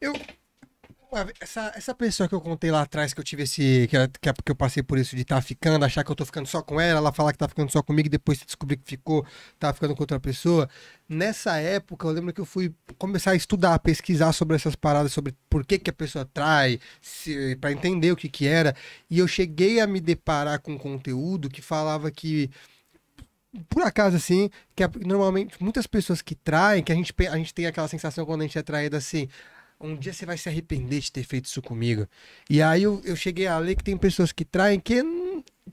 Eu. Essa, essa pessoa que eu contei lá atrás que eu tive esse. Que, que, porque eu passei por isso de estar tá ficando, achar que eu tô ficando só com ela, ela falar que tá ficando só comigo e depois descobrir que ficou, tá ficando com outra pessoa. Nessa época, eu lembro que eu fui começar a estudar, a pesquisar sobre essas paradas, sobre por que, que a pessoa trai, para entender o que que era. E eu cheguei a me deparar com um conteúdo que falava que por acaso, assim, que é, normalmente muitas pessoas que traem, que a gente, a gente tem aquela sensação quando a gente é traído assim, um dia você vai se arrepender de ter feito isso comigo. E aí eu, eu cheguei a ler que tem pessoas que traem que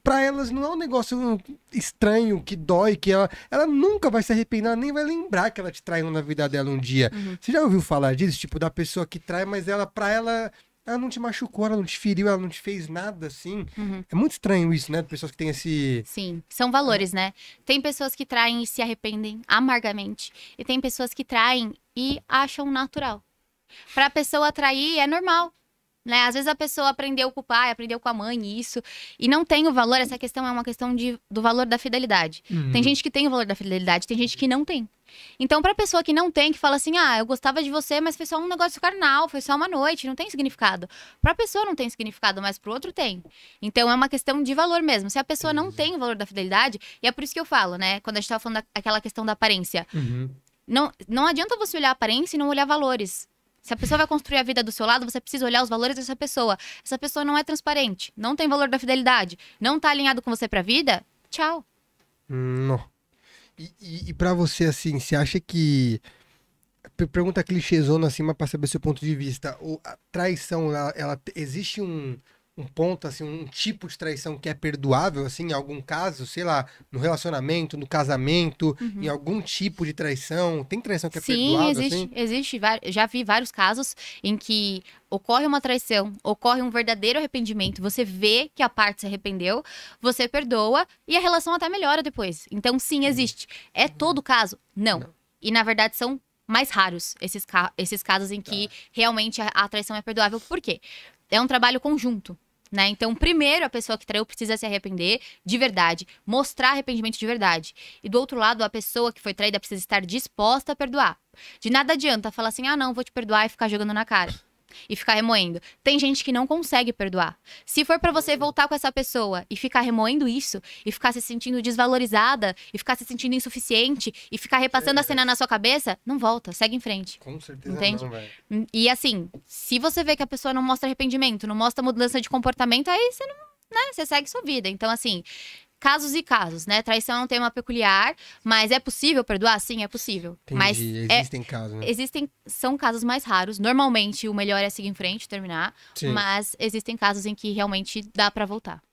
para elas não é um negócio estranho, que dói, que ela, ela nunca vai se arrepender, ela nem vai lembrar que ela te traiu na vida dela um dia. Uhum. Você já ouviu falar disso? Tipo, da pessoa que trai, mas ela, para ela, ela não te machucou, ela não te feriu, ela não te fez nada assim. Uhum. É muito estranho isso, né? Pessoas que têm esse. Sim, são valores, né? Tem pessoas que traem e se arrependem amargamente. E tem pessoas que traem e acham natural. Pra pessoa trair é normal. Né? Às vezes a pessoa aprendeu com o pai, aprendeu com a mãe isso, e não tem o valor, essa questão é uma questão de, do valor da fidelidade. Uhum. Tem gente que tem o valor da fidelidade, tem gente que não tem. Então, pra pessoa que não tem, que fala assim, ah, eu gostava de você, mas foi só um negócio carnal, foi só uma noite, não tem significado. Pra pessoa não tem significado, mas pro outro tem. Então, é uma questão de valor mesmo. Se a pessoa não tem o valor da fidelidade, e é por isso que eu falo, né, quando a gente tava falando daquela questão da aparência. Uhum. Não, não adianta você olhar a aparência e não olhar valores. Se a pessoa vai construir a vida do seu lado, você precisa olhar os valores dessa pessoa. Essa pessoa não é transparente, não tem valor da fidelidade, não tá alinhado com você pra vida, tchau. Não. E, e, e pra você, assim, você acha que. Pergunta clichêzona assim, mas pra saber seu ponto de vista. a traição, ela, ela existe um um ponto, assim, um tipo de traição que é perdoável, assim, em algum caso, sei lá, no relacionamento, no casamento, uhum. em algum tipo de traição? Tem traição que é Sim, perdoável? Sim, existe, assim? existe. Já vi vários casos em que ocorre uma traição, ocorre um verdadeiro arrependimento, você vê que a parte se arrependeu, você perdoa e a relação até melhora depois. Então, sim, existe. É uhum. todo caso? Não. Não. E, na verdade, são mais raros esses, ca esses casos em que tá. realmente a, a traição é perdoável. Por quê? É um trabalho conjunto. Né? Então, primeiro, a pessoa que traiu precisa se arrepender de verdade, mostrar arrependimento de verdade. E do outro lado, a pessoa que foi traída precisa estar disposta a perdoar. De nada adianta falar assim: ah, não, vou te perdoar e ficar jogando na cara e ficar remoendo. Tem gente que não consegue perdoar. Se for para você voltar com essa pessoa e ficar remoendo isso, e ficar se sentindo desvalorizada, e ficar se sentindo insuficiente, e ficar repassando é. a cena na sua cabeça, não volta, segue em frente. Com certeza entende? não, velho. Hum, e assim, se você vê que a pessoa não mostra arrependimento, não mostra mudança de comportamento, aí você não né? Você segue sua vida. Então, assim, casos e casos, né? Traição é um tema peculiar, mas é possível perdoar? Sim, é possível. Entendi. Mas é existem é, casos, né? Existem, são casos mais raros. Normalmente, o melhor é seguir em frente, terminar. Sim. Mas existem casos em que realmente dá para voltar.